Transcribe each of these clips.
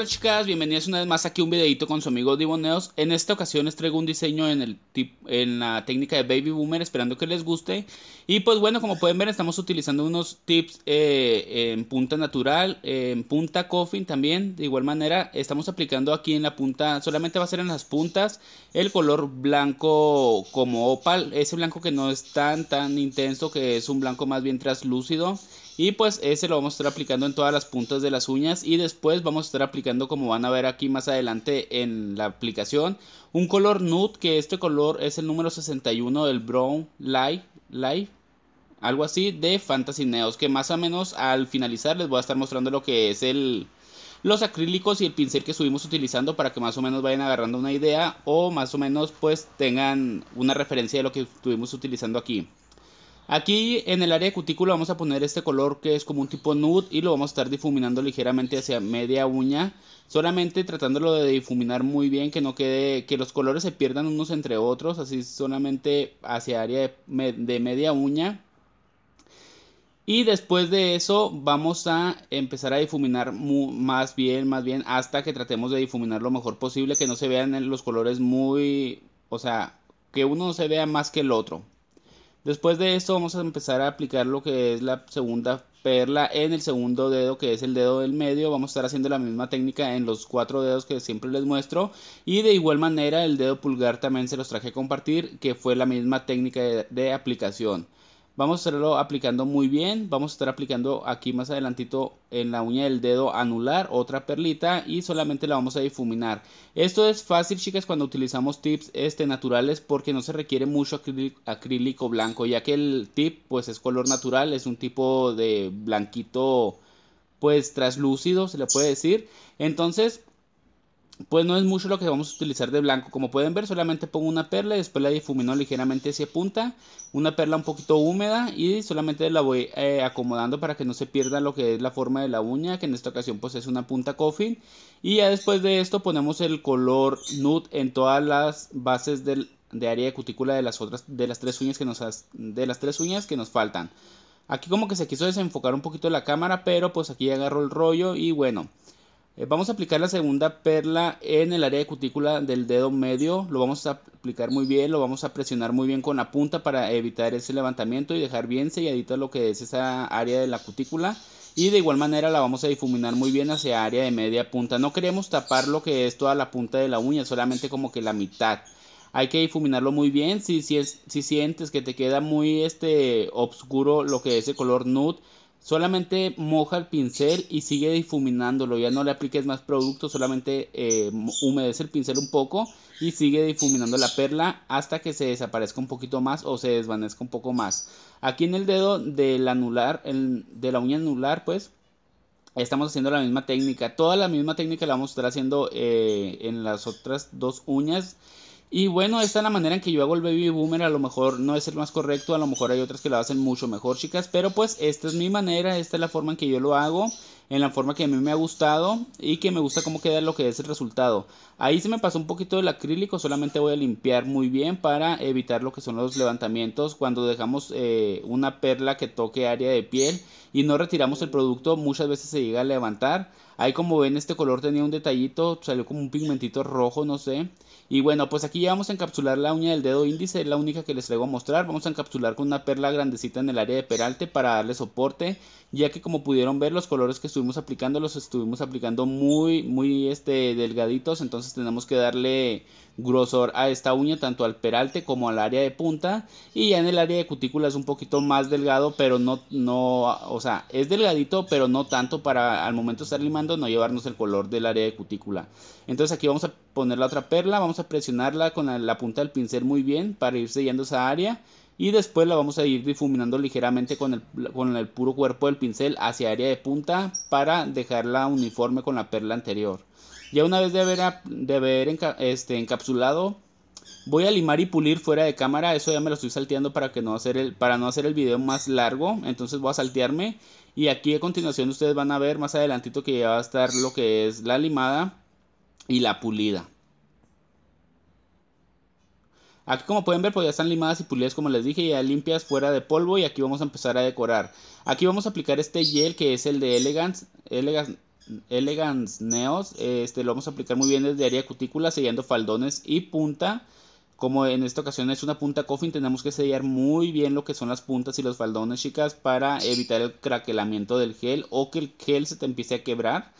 Hola chicas, bienvenidas una vez más aquí a un videito con su amigo Diboneos En esta ocasión les traigo un diseño en, el en la técnica de Baby Boomer, esperando que les guste. Y pues bueno, como pueden ver estamos utilizando unos tips eh, en punta natural, en punta coffin también. De igual manera estamos aplicando aquí en la punta, solamente va a ser en las puntas, el color blanco como opal. Ese blanco que no es tan tan intenso, que es un blanco más bien translúcido y pues ese lo vamos a estar aplicando en todas las puntas de las uñas y después vamos a estar aplicando como van a ver aquí más adelante en la aplicación un color nude que este color es el número 61 del Brown Light, Light algo así de Fantasy Neos que más o menos al finalizar les voy a estar mostrando lo que es el los acrílicos y el pincel que estuvimos utilizando para que más o menos vayan agarrando una idea o más o menos pues tengan una referencia de lo que estuvimos utilizando aquí. Aquí en el área de cutícula vamos a poner este color que es como un tipo nude y lo vamos a estar difuminando ligeramente hacia media uña. Solamente tratándolo de difuminar muy bien, que no quede, que los colores se pierdan unos entre otros, así solamente hacia área de, media uña. Y después de eso vamos a empezar a difuminar más bien, más bien, hasta que tratemos de difuminar lo mejor posible, que no se vean los colores muy, o sea, que uno no se vea más que el otro. Después de esto vamos a empezar a aplicar lo que es la segunda perla en el segundo dedo que es el dedo del medio. Vamos a estar haciendo la misma técnica en los cuatro dedos que siempre les muestro. Y de igual manera el dedo pulgar también se los traje a compartir que fue la misma técnica de, aplicación. Vamos a hacerlo aplicando muy bien. Vamos a estar aplicando aquí más adelantito en la uña del dedo anular otra perlita y solamente la vamos a difuminar. Esto es fácil chicas cuando utilizamos tips este, naturales porque no se requiere mucho acrílico, blanco ya que el tip pues es color natural, es un tipo de blanquito pues traslúcido se le puede decir. Entonces pues no es mucho lo que vamos a utilizar de blanco. Como pueden ver, solamente pongo una perla y después la difumino ligeramente hacia punta. Una perla un poquito húmeda y solamente la voy eh, acomodando para que no se pierda lo que es la forma de la uña, que en esta ocasión pues es una punta coffin. Y ya después de esto ponemos el color nude en todas las bases de área de cutícula de las otras de las tres uñas que nos de las tres uñas que nos faltan. Aquí como que se quiso desenfocar un poquito la cámara, pero pues aquí agarro el rollo y bueno, eh, vamos a aplicar la segunda perla en el área de cutícula del dedo medio. Lo vamos a aplicar muy bien, lo vamos a presionar muy bien con la punta para evitar ese levantamiento y dejar bien selladita lo que es esa área de la cutícula. Y de igual manera la vamos a difuminar muy bien hacia área de media punta. No queremos tapar lo que es toda la punta de la uña, solamente como que la mitad hay que difuminarlo muy bien. Si, si, sientes que te queda muy este, oscuro lo que es el color nude, solamente moja el pincel y sigue difuminándolo. Ya no le apliques más producto, solamente eh, humedece el pincel un poco y sigue difuminando la perla hasta que se desaparezca un poquito más o se desvanezca un poco más. Aquí en el dedo del anular, de la uña anular, pues estamos haciendo la misma técnica. Toda la misma técnica la vamos a estar haciendo eh, en las otras dos uñas. Y bueno, esta es la manera en que yo hago el baby boomer. A lo mejor no es el más correcto, a lo mejor hay otras que lo hacen mucho mejor, chicas. Pero pues esta es mi manera, esta es la forma en que yo lo hago en la forma que a mí me ha gustado y que me gusta cómo queda lo que es el resultado. Ahí se me pasó un poquito del acrílico, solamente voy a limpiar muy bien para evitar lo que son los levantamientos cuando dejamos eh, una perla que toque área de piel y no retiramos el producto, muchas veces se llega a levantar. Ahí como ven este color tenía un detallito, salió como un pigmentito rojo, no sé. Y bueno, pues aquí ya vamos a encapsular la uña del dedo índice, es la única que les traigo a mostrar. Vamos a encapsular con una perla grandecita en el área de peralte para darle soporte, ya que como pudieron ver los colores que estuvimos aplicando los estuvimos aplicando muy, muy este, delgaditos. Entonces tenemos que darle grosor a esta uña, tanto al peralte como al área de punta. Y ya en el área de cutícula es un poquito más delgado, pero no, no, o sea, es delgadito, pero no tanto para al momento de estar limando no llevarnos el color del área de cutícula. Entonces aquí vamos a poner la otra perla, vamos a presionarla con la, la punta del pincel muy bien para ir sellando esa área y después la vamos a ir difuminando ligeramente con el, con el puro cuerpo del pincel hacia área de punta para dejarla uniforme con la perla anterior. Ya una vez de haber, este, encapsulado, voy a limar y pulir fuera de cámara, eso ya me lo estoy salteando para, que no hacer el, para no hacer el video más largo, entonces voy a saltearme y aquí a continuación ustedes van a ver más adelantito que ya va a estar lo que es la limada y la pulida. Aquí como pueden ver pues ya están limadas y pulidas como les dije, ya limpias fuera de polvo y aquí vamos a empezar a decorar. Aquí vamos a aplicar este gel que es el de Elegance, Elegance, Neos, este lo vamos a aplicar muy bien desde área cutícula sellando faldones y punta. Como en esta ocasión es una punta coffin, tenemos que sellar muy bien lo que son las puntas y los faldones, chicas, para evitar el craquelamiento del gel o que el gel se te empiece a quebrar.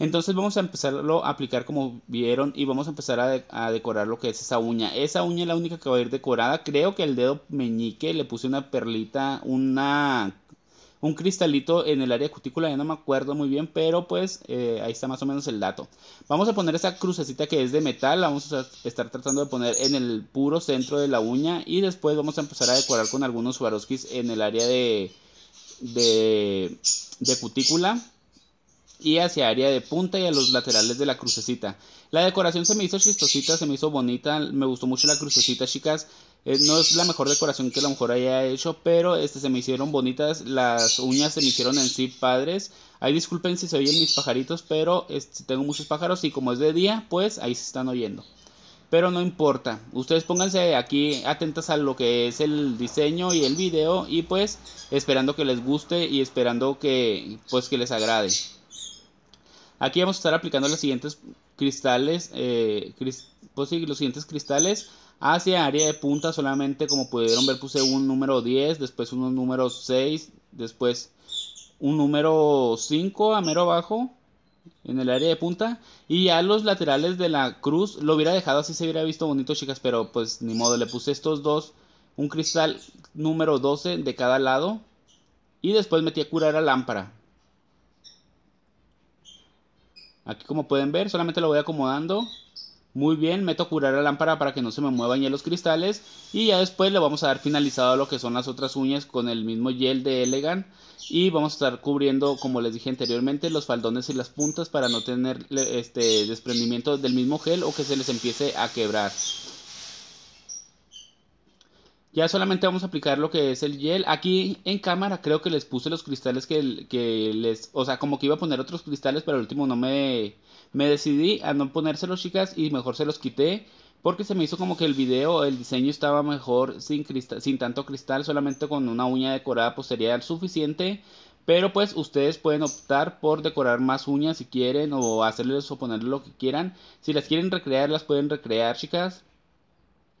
Entonces vamos a empezarlo a aplicar como vieron y vamos a empezar a, a decorar lo que es esa uña. Esa uña es la única que va a ir decorada. Creo que el dedo meñique le puse una perlita, una un cristalito en el área cutícula, ya no me acuerdo muy bien, pero pues eh, ahí está más o menos el dato. Vamos a poner esa crucecita que es de metal, la vamos a estar tratando de poner en el puro centro de la uña y después vamos a empezar a decorar con algunos Swarovskis en el área de, de, de cutícula y hacia área de punta y a los laterales de la crucecita. La decoración se me hizo chistosita, se me hizo bonita, me gustó mucho la crucecita, chicas. Eh, no es la mejor decoración que a lo mejor haya hecho, pero este, se me hicieron bonitas. Las uñas se me hicieron en sí padres. Ahí disculpen si se oyen mis pajaritos, pero este, tengo muchos pájaros y como es de día, pues ahí se están oyendo. Pero no importa, ustedes pónganse aquí atentas a lo que es el diseño y el video y pues esperando que les guste y esperando que pues que les agrade. Aquí vamos a estar aplicando los siguientes cristales, eh, pues los siguientes cristales Hacia ah, área de punta solamente como pudieron ver puse un número 10, después unos número 6, después un número 5 a mero abajo en el área de punta y a los laterales de la cruz lo hubiera dejado así se hubiera visto bonito chicas pero pues ni modo le puse estos dos un cristal número 12 de cada lado y después metí a curar la lámpara aquí como pueden ver solamente lo voy acomodando muy bien, meto a curar la lámpara para que no se me muevan ya los cristales. Y ya después le vamos a dar finalizado lo que son las otras uñas con el mismo gel de Elegant. Y vamos a estar cubriendo, como les dije anteriormente, los faldones y las puntas para no tener este desprendimiento del mismo gel o que se les empiece a quebrar. Ya solamente vamos a aplicar lo que es el gel. Aquí en cámara creo que les puse los cristales que, les... O sea, como que iba a poner otros cristales, pero al último no me, me decidí a no ponérselos, chicas, y mejor se los quité. Porque se me hizo como que el video, el diseño estaba mejor sin, cristal, sin tanto cristal, solamente con una uña decorada pues sería suficiente. Pero pues ustedes pueden optar por decorar más uñas si quieren o hacerles o ponerles lo que quieran. Si las quieren recrear, las pueden recrear, chicas.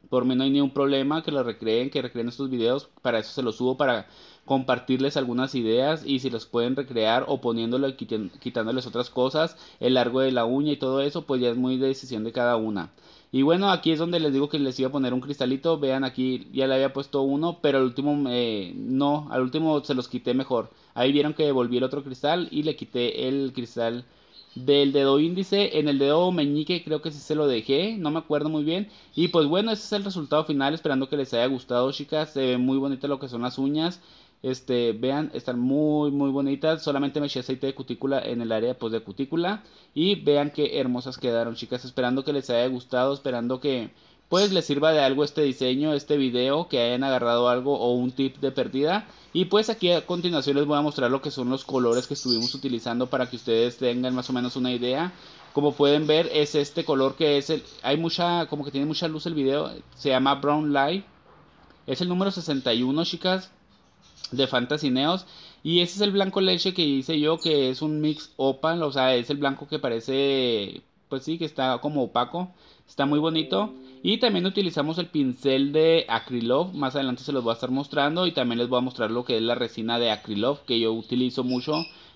Por mí no hay ningún problema que lo recreen, que recreen estos videos. Para eso se los subo, para compartirles algunas ideas y si los pueden recrear o poniéndolo y quitándoles otras cosas, el largo de la uña y todo eso, pues ya es muy de decisión de cada una. Y bueno, aquí es donde les digo que les iba a poner un cristalito. Vean aquí, ya le había puesto uno, pero al último eh, no, al último se los quité mejor. Ahí vieron que devolví el otro cristal y le quité el cristal del dedo índice. En el dedo meñique creo que sí se lo dejé, no me acuerdo muy bien. Y pues bueno, ese es el resultado final, esperando que les haya gustado, chicas. Se ve muy bonita lo que son las uñas. Este, vean, están muy muy bonitas. Solamente me eché aceite de cutícula en el área pues, de cutícula. Y vean qué hermosas quedaron, chicas. Esperando que les haya gustado, esperando que pues les sirva de algo este diseño, este video, que hayan agarrado algo o un tip de pérdida. Y pues aquí a continuación les voy a mostrar lo que son los colores que estuvimos utilizando para que ustedes tengan más o menos una idea. Como pueden ver es este color que es el... Hay mucha... como que tiene mucha luz el video. Se llama Brown Light. Es el número 61 chicas de Fantasineos. Y ese es el blanco leche que hice yo que es un mix opal. O sea es el blanco que parece pues sí, que está como opaco. Está muy bonito. Mm. Y también utilizamos el pincel de Acrylove. Más adelante se los voy a estar mostrando. Y también les voy a mostrar lo que es la resina de Acrylove. Que yo utilizo mucho.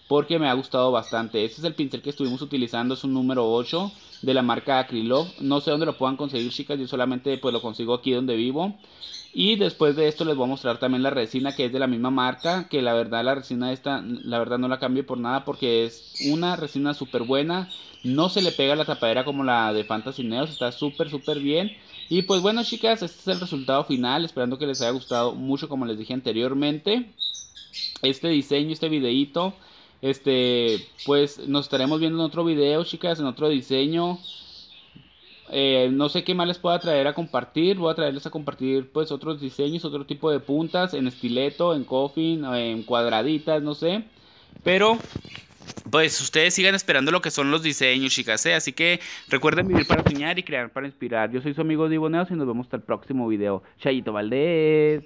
Porque me ha gustado bastante. Este es el pincel que estuvimos utilizando. Es un número 8 de la marca Acrylo, No sé dónde lo puedan conseguir, chicas. Yo solamente pues lo consigo aquí donde vivo. Y después de esto les voy a mostrar también la resina que es de la misma marca. Que la verdad la resina esta, la verdad no la cambio por nada porque es una resina súper buena. No se le pega la tapadera como la de Fantasy Neos. Está súper, súper bien. Y pues bueno chicas, este es el resultado final. Esperando que les haya gustado mucho como les dije anteriormente. Este diseño, este videito. Este, pues nos estaremos viendo en otro video, chicas, en otro diseño. Eh, no sé qué más les pueda traer a compartir. Voy a traerles a compartir pues otros diseños, otro tipo de puntas, en estileto, en coffin, en cuadraditas, no sé. Pero pues ustedes sigan esperando lo que son los diseños, chicas. ¿eh? Así que recuerden vivir para soñar y crear para inspirar. Yo soy su amigo Diboneos y nos vemos hasta el próximo video. Chayito Valdés.